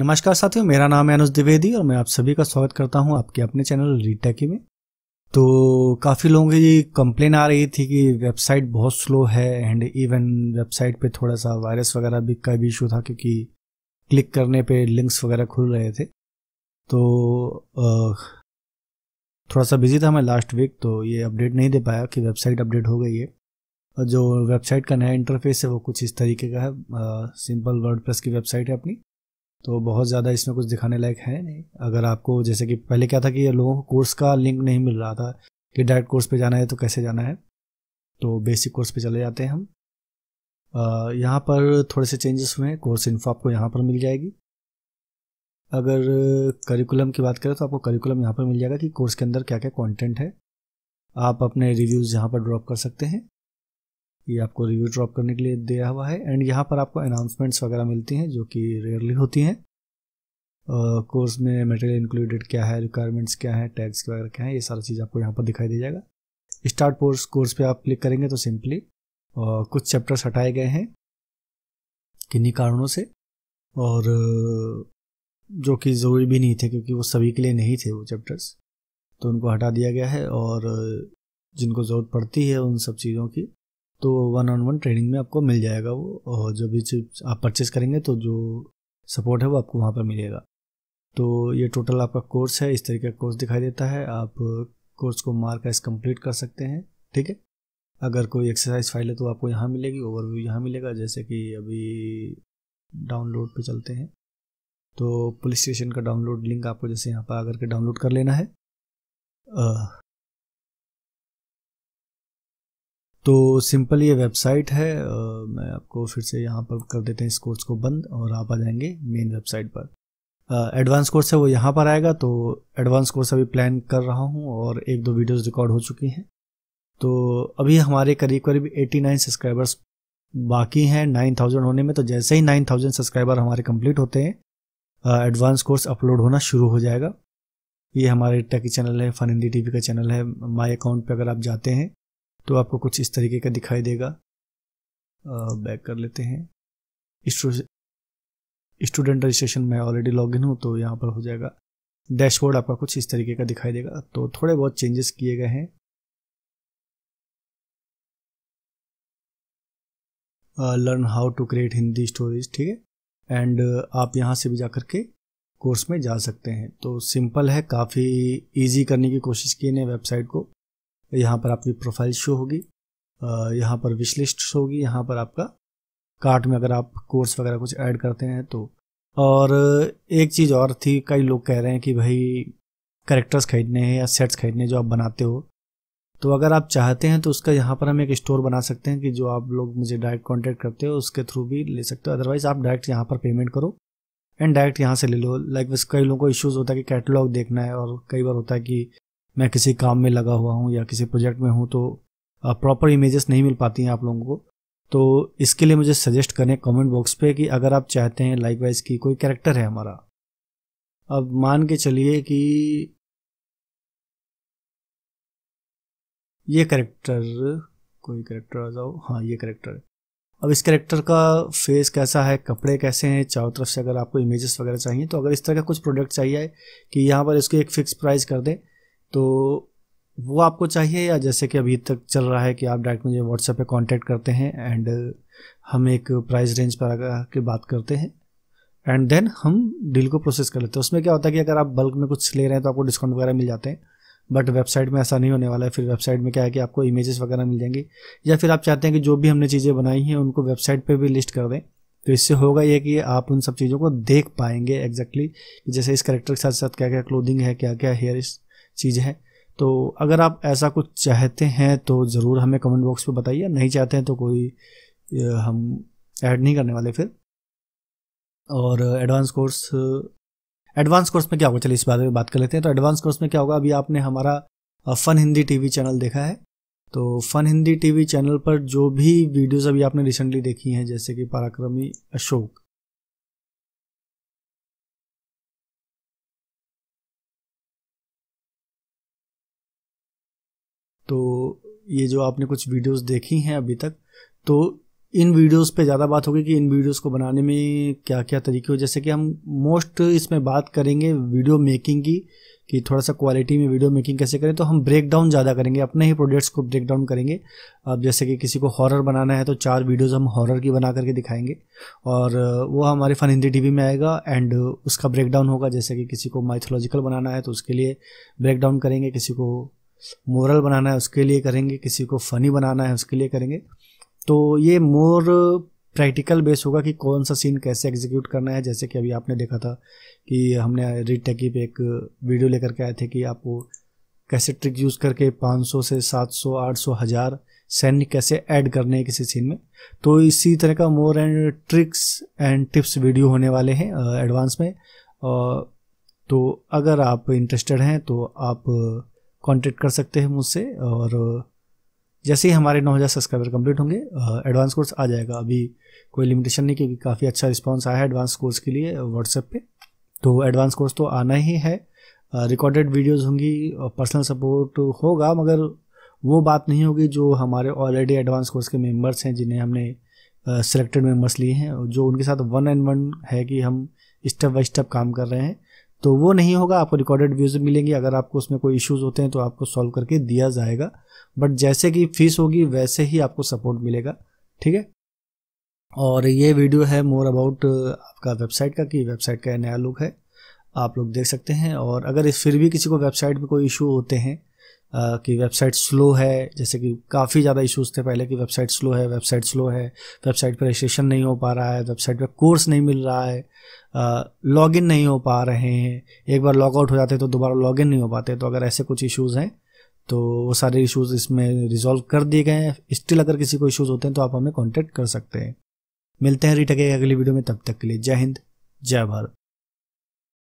नमस्कार साथियों मेरा नाम है अनुज द्विवेदी और मैं आप सभी का स्वागत करता हूं आपके अपने चैनल रीटेकी में तो काफ़ी लोगों की कंप्लेन आ रही थी कि वेबसाइट बहुत स्लो है एंड इवन वेबसाइट पे थोड़ा सा वायरस वगैरह भी का भी इशू था क्योंकि क्लिक करने पे लिंक्स वगैरह खुल रहे थे तो थोड़ा सा बिजी था मैं लास्ट वीक तो ये अपडेट नहीं दे पाया कि वेबसाइट अपडेट हो गई है जो वेबसाइट का नया इंटरफेस है वो कुछ इस तरीके का है सिंपल वर्ड की वेबसाइट है अपनी तो बहुत ज़्यादा इसमें कुछ दिखाने लायक है नहीं अगर आपको जैसे कि पहले क्या था कि लोगों को कोर्स का लिंक नहीं मिल रहा था कि डायरेक्ट कोर्स पे जाना है तो कैसे जाना है तो बेसिक कोर्स पे चले जाते हैं हम यहाँ पर थोड़े से चेंजेस हुए हैं कोर्स इन्फो आपको यहाँ पर मिल जाएगी अगर करिकुलम की बात करें तो आपको करिकुलम यहाँ पर मिल जाएगा कि कोर्स के अंदर क्या क्या कॉन्टेंट है आप अपने रिव्यूज़ यहाँ पर ड्रॉप कर सकते हैं ये आपको रिव्यू ड्रॉप करने के लिए दिया हुआ है एंड यहाँ पर आपको अनाउंसमेंट्स वगैरह मिलती हैं जो कि रेयरली होती हैं कोर्स uh, में मटेरियल इंक्लूडेड क्या है रिक्वायरमेंट्स क्या है टैक्स वगैरह क्या है ये सारा चीज़ आपको यहाँ पर दिखाई दिया जाएगा स्टार्ट कोर्स कोर्स पे आप क्लिक करेंगे तो सिंपली uh, कुछ चैप्टर्स हटाए गए हैं किन्हीं कारणों से और uh, जो कि ज़रूरी भी नहीं थे क्योंकि वो सभी के लिए नहीं थे वो चैप्टर्स तो उनको हटा दिया गया है और जिनको ज़रूरत पड़ती है उन सब चीज़ों की तो वन ऑन वन ट्रेनिंग में आपको मिल जाएगा वो और जब भी चिप्स आप परचेस करेंगे तो जो सपोर्ट है वो आपको वहाँ पर मिलेगा तो ये टोटल आपका कोर्स है इस तरीके का कोर्स दिखाई देता है आप कोर्स को मार्क एस कम्प्लीट कर सकते हैं ठीक है अगर कोई एक्सरसाइज फाइल है तो आपको यहाँ मिलेगी ओवरव्यू यहाँ मिलेगा जैसे कि अभी डाउनलोड पे चलते हैं तो पुलिस स्टेशन का डाउनलोड लिंक आपको जैसे यहाँ पर आकर के डाउनलोड कर लेना है तो सिंपल ये वेबसाइट है मैं आपको फिर से यहाँ पर कर देते हैं इस कोर्स को बंद और आप आ जाएंगे मेन वेबसाइट पर एडवांस कोर्स है वो यहाँ पर आएगा तो एडवांस कोर्स अभी प्लान कर रहा हूँ और एक दो वीडियोस रिकॉर्ड हो चुकी हैं तो अभी हमारे करीब करीब 89 सब्सक्राइबर्स बाकी हैं 9000 होने में तो जैसे ही 9000 सब्सक्राइबर हमारे कंप्लीट होते हैं एडवांस कोर्स अपलोड होना शुरू हो जाएगा ये हमारे टेकी चैनल है फन हिंदी वी का चैनल है माई अकाउंट पर अगर आप जाते हैं तो आपको कुछ इस तरीके का दिखाई देगा बैक कर लेते हैं स्टूडेंट रजिस्ट्रेशन में ऑलरेडी इन हूँ तो यहाँ पर हो जाएगा डैशबोर्ड आपका कुछ इस तरीके का दिखाई देगा तो थोड़े बहुत चेंजेस किए गए हैं learn how to create Hindi stories ठीक है एंड आप यहाँ से भी जा के कोर्स में जा सकते हैं तो सिंपल है काफ़ी इजी करने की कोशिश की ने वेबसाइट को यहाँ पर आपकी प्रोफाइल शो होगी यहाँ पर विश लिस्ट होगी यहाँ पर आपका कार्ट में अगर आप कोर्स वगैरह कुछ ऐड करते हैं तो और एक चीज़ और थी कई लोग कह रहे हैं कि भाई करेक्टर्स खरीदने हैं या सेट्स खरीदने जो आप बनाते हो तो अगर आप चाहते हैं तो उसका यहाँ पर हम एक स्टोर बना सकते हैं कि जो आप लोग मुझे डायरेक्ट कॉन्टैक्ट करते हो उसके थ्रू भी ले सकते हो अदरवाइज़ आप डायरेक्ट यहाँ पर पेमेंट करो एंड डायरेक्ट यहाँ से ले लो लाइक like, कई लोगों को इश्यूज़ होता है कि कैटलॉग देखना है और कई बार होता है कि मैं किसी काम में लगा हुआ हूँ या किसी प्रोजेक्ट में हूँ तो प्रॉपर इमेजेस नहीं मिल पाती हैं आप लोगों को तो इसके लिए मुझे सजेस्ट करें कमेंट बॉक्स पे कि अगर आप चाहते हैं लाइक वाइज की कोई कैरेक्टर है हमारा अब मान के चलिए कि ये करेक्टर कोई करेक्टर आ जाओ हाँ ये करेक्टर अब इस करेक्टर का फेस कैसा है कपड़े कैसे हैं चारों तरफ से अगर आपको इमेजेस वगैरह चाहिए तो अगर इस तरह का कुछ प्रोडक्ट चाहिए कि यहाँ पर इसको एक फिक्स प्राइस कर दें तो वो आपको चाहिए या जैसे कि अभी तक चल रहा है कि आप डायरेक्ट मुझे व्हाट्सएप पे कांटेक्ट करते हैं एंड uh, हम एक प्राइस रेंज पर आकर के बात करते हैं एंड देन हम डील को प्रोसेस कर लेते हैं उसमें क्या होता है कि अगर आप बल्क में कुछ ले रहे हैं तो आपको डिस्काउंट वगैरह मिल जाते हैं बट वेबसाइट में ऐसा नहीं होने वाला है फिर वेबसाइट में क्या है कि आपको इमेजेस वगैरह मिल जाएंगी या फिर आप चाहते हैं कि जो भी हमने चीज़ें बनाई हैं उनको वेबसाइट पर भी लिस्ट कर दें तो इससे होगा ये कि आप उन सब चीज़ों को देख पाएंगे एग्जैक्टली exactly, जैसे इस करेक्टर के साथ साथ क्या क्या क्लोदिंग है क्या क्या हेयर चीज़ है तो अगर आप ऐसा कुछ चाहते हैं तो ज़रूर हमें कमेंट बॉक्स में बताइए नहीं चाहते हैं तो कोई हम ऐड नहीं करने वाले फिर और एडवांस कोर्स एडवांस कोर्स में क्या होगा चलिए इस बारे में बात कर लेते हैं तो एडवांस कोर्स में क्या होगा अभी आपने हमारा फ़न हिंदी टीवी चैनल देखा है तो फन हिंदी टीवी चैनल पर जो भी वीडियोस अभी आपने रिसेंटली देखी हैं जैसे कि पराक्रमी अशोक ये जो आपने कुछ वीडियोस देखी हैं अभी तक तो इन वीडियोस पे ज़्यादा बात होगी कि इन वीडियोस को बनाने में क्या क्या तरीके हो जैसे कि हम मोस्ट इसमें बात करेंगे वीडियो मेकिंग की कि थोड़ा सा क्वालिटी में वीडियो मेकिंग कैसे करें तो हम ब्रेक डाउन ज़्यादा करेंगे अपने ही प्रोडक्ट्स को ब्रेक डाउन करेंगे अब जैसे कि किसी को हॉरर बनाना है तो चार वीडियोस हम हॉरर की बना करके दिखाएंगे और वो हमारे फन हिंदी टी में आएगा एंड उसका ब्रेक डाउन होगा जैसे कि किसी को माइथोलॉजिकल बनाना है तो उसके लिए ब्रेक डाउन करेंगे किसी को मोरल बनाना है उसके लिए करेंगे किसी को फ़नी बनाना है उसके लिए करेंगे तो ये मोर प्रैक्टिकल बेस होगा कि कौन सा सीन कैसे एग्जीक्यूट करना है जैसे कि अभी आपने देखा था कि हमने रिट पे एक वीडियो लेकर के आए थे कि आपको कैसे ट्रिक यूज़ करके 500 से 700 800 हज़ार सैन्य कैसे ऐड करने हैं किसी सीन में तो इसी तरह का more and tricks and tips video होने वाले हैं एडवांस में तो अगर आप इंटरेस्टेड हैं तो आप कांटेक्ट कर सकते हैं मुझसे और जैसे ही हमारे 9000 सब्सक्राइबर कंप्लीट होंगे एडवांस कोर्स आ जाएगा अभी कोई लिमिटेशन नहीं क्योंकि काफ़ी अच्छा रिस्पांस आया है एडवांस कोर्स के लिए व्हाट्सएप पे तो एडवांस कोर्स तो आना ही है रिकॉर्डेड वीडियोस होंगी पर्सनल सपोर्ट होगा मगर वो बात नहीं होगी जो हमारे ऑलरेडी एडवांस कोर्स के मेम्बर्स हैं जिन्हें हमने सेलेक्टेड मेम्बर्स लिए हैं जो उनके साथ वन एंड वन है कि हम स्टेप बाई स्टेप काम कर रहे हैं तो वो नहीं होगा आपको रिकॉर्डेड व्यूज़ मिलेंगी अगर आपको उसमें कोई इश्यूज़ होते हैं तो आपको सॉल्व करके दिया जाएगा बट जैसे कि फीस होगी वैसे ही आपको सपोर्ट मिलेगा ठीक है और ये वीडियो है मोर अबाउट uh, आपका वेबसाइट का कि वेबसाइट का नया लुक है आप लोग देख सकते हैं और अगर इस फिर भी किसी को वेबसाइट पर कोई इशू होते हैं कि वेबसाइट स्लो है जैसे कि काफ़ी ज़्यादा इश्यूज थे पहले कि वेबसाइट स्लो है वेबसाइट स्लो है वेबसाइट पर रजिस्ट्रेशन नहीं हो पा रहा है वेबसाइट पर कोर्स नहीं मिल रहा है लॉग इन नहीं हो पा रहे हैं एक बार लॉग आउट हो जाते तो दोबारा लॉग इन नहीं हो पाते तो अगर ऐसे कुछ इशूज़ हैं तो वो सारे इशूज़ इसमें रिजॉल्व कर दिए गए हैं स्टिल अगर किसी को इशूज़ होते हैं तो आप हमें कॉन्टैक्ट कर सकते हैं मिलते हैं रिटके अगली वीडियो में तब तक के लिए जय हिंद जय भारत